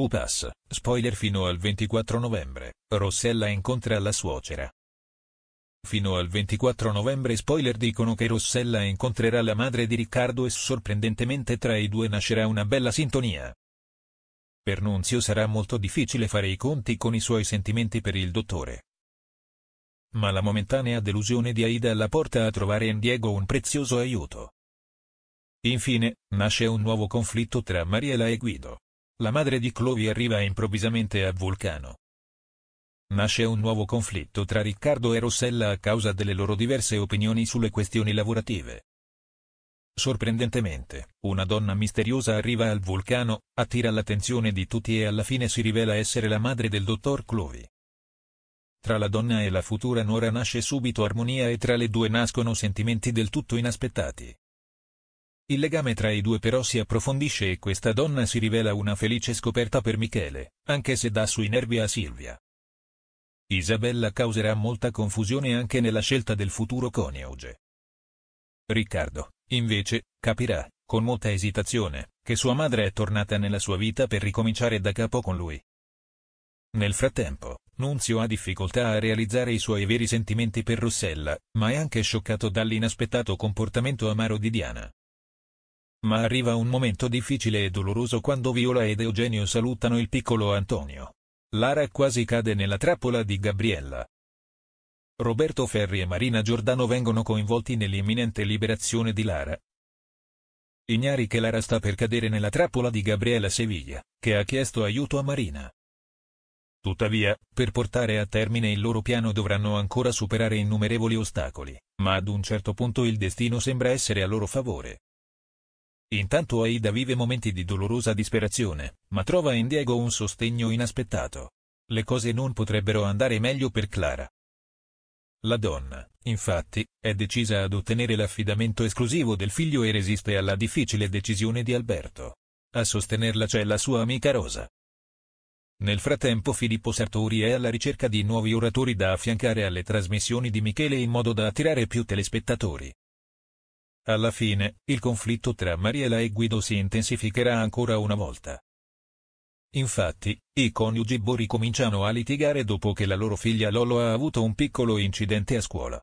UPAS, spoiler fino al 24 novembre, Rossella incontra la suocera. Fino al 24 novembre spoiler dicono che Rossella incontrerà la madre di Riccardo e sorprendentemente tra i due nascerà una bella sintonia. Per Nunzio sarà molto difficile fare i conti con i suoi sentimenti per il dottore. Ma la momentanea delusione di Aida la porta a trovare in Diego un prezioso aiuto. Infine, nasce un nuovo conflitto tra Mariela e Guido la madre di Chloe arriva improvvisamente a Vulcano. Nasce un nuovo conflitto tra Riccardo e Rossella a causa delle loro diverse opinioni sulle questioni lavorative. Sorprendentemente, una donna misteriosa arriva al vulcano, attira l'attenzione di tutti e alla fine si rivela essere la madre del dottor Chloe. Tra la donna e la futura nuora nasce subito armonia e tra le due nascono sentimenti del tutto inaspettati. Il legame tra i due però si approfondisce e questa donna si rivela una felice scoperta per Michele, anche se dà sui nervi a Silvia. Isabella causerà molta confusione anche nella scelta del futuro coniuge. Riccardo, invece, capirà, con molta esitazione, che sua madre è tornata nella sua vita per ricominciare da capo con lui. Nel frattempo, Nunzio ha difficoltà a realizzare i suoi veri sentimenti per Rossella, ma è anche scioccato dall'inaspettato comportamento amaro di Diana. Ma arriva un momento difficile e doloroso quando Viola ed Eugenio salutano il piccolo Antonio. Lara quasi cade nella trappola di Gabriella. Roberto Ferri e Marina Giordano vengono coinvolti nell'imminente liberazione di Lara. Ignari che Lara sta per cadere nella trappola di Gabriella Seviglia, che ha chiesto aiuto a Marina. Tuttavia, per portare a termine il loro piano dovranno ancora superare innumerevoli ostacoli, ma ad un certo punto il destino sembra essere a loro favore. Intanto Aida vive momenti di dolorosa disperazione, ma trova in Diego un sostegno inaspettato. Le cose non potrebbero andare meglio per Clara. La donna, infatti, è decisa ad ottenere l'affidamento esclusivo del figlio e resiste alla difficile decisione di Alberto. A sostenerla c'è la sua amica Rosa. Nel frattempo Filippo Sartori è alla ricerca di nuovi oratori da affiancare alle trasmissioni di Michele in modo da attirare più telespettatori. Alla fine, il conflitto tra Mariela e Guido si intensificherà ancora una volta. Infatti, i coniugi Bori cominciano a litigare dopo che la loro figlia Lolo ha avuto un piccolo incidente a scuola.